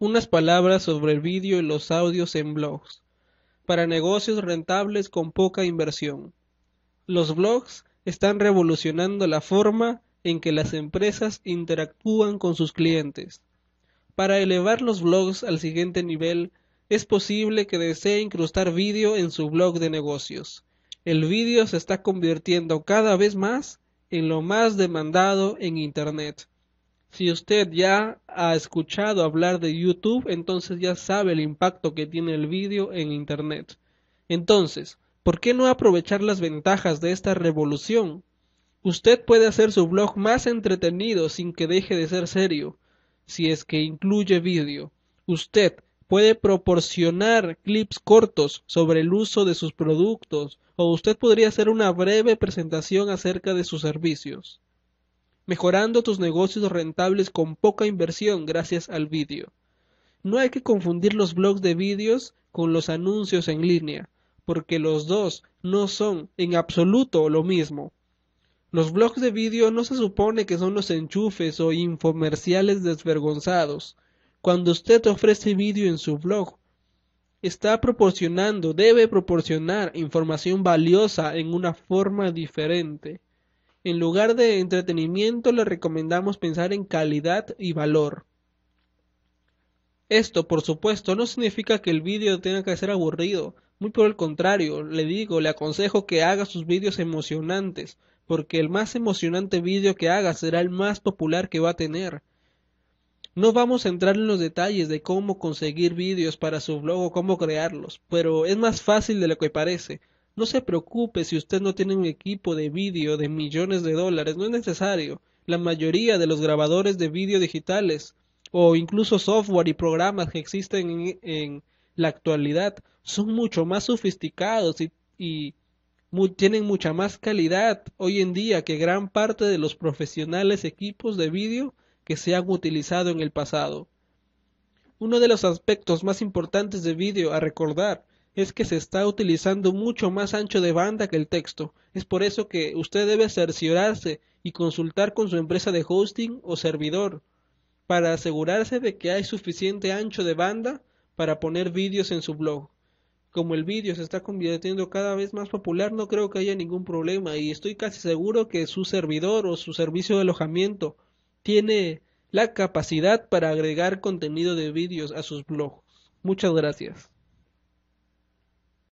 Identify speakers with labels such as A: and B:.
A: Unas palabras sobre el vídeo y los audios en blogs. Para negocios rentables con poca inversión. Los blogs están revolucionando la forma en que las empresas interactúan con sus clientes. Para elevar los blogs al siguiente nivel, es posible que desee incrustar vídeo en su blog de negocios. El vídeo se está convirtiendo cada vez más en lo más demandado en Internet. Si usted ya ha escuchado hablar de YouTube, entonces ya sabe el impacto que tiene el vídeo en Internet. Entonces, ¿por qué no aprovechar las ventajas de esta revolución? Usted puede hacer su blog más entretenido sin que deje de ser serio, si es que incluye vídeo. Usted puede proporcionar clips cortos sobre el uso de sus productos o usted podría hacer una breve presentación acerca de sus servicios mejorando tus negocios rentables con poca inversión gracias al vídeo. No hay que confundir los blogs de vídeos con los anuncios en línea, porque los dos no son en absoluto lo mismo. Los blogs de vídeo no se supone que son los enchufes o infomerciales desvergonzados. Cuando usted ofrece vídeo en su blog, está proporcionando, debe proporcionar información valiosa en una forma diferente. En lugar de entretenimiento le recomendamos pensar en calidad y valor. Esto, por supuesto, no significa que el vídeo tenga que ser aburrido. Muy por el contrario, le digo, le aconsejo que haga sus vídeos emocionantes, porque el más emocionante vídeo que haga será el más popular que va a tener. No vamos a entrar en los detalles de cómo conseguir vídeos para su blog o cómo crearlos, pero es más fácil de lo que parece. No se preocupe si usted no tiene un equipo de vídeo de millones de dólares, no es necesario. La mayoría de los grabadores de vídeo digitales o incluso software y programas que existen en, la actualidad son mucho más sofisticados y, tienen mucha más calidad hoy en día que gran parte de los profesionales equipos de vídeo que se han utilizado en el pasado. Uno de los aspectos más importantes de vídeo a recordar es que se está utilizando mucho más ancho de banda que el texto. Es por eso que usted debe cerciorarse y consultar con su empresa de hosting o servidor para asegurarse de que hay suficiente ancho de banda para poner vídeos en su blog. Como el vídeo se está convirtiendo cada vez más popular, no creo que haya ningún problema y estoy casi seguro que su servidor o su servicio de alojamiento tiene la capacidad para agregar contenido de vídeos a sus blogs. Muchas gracias.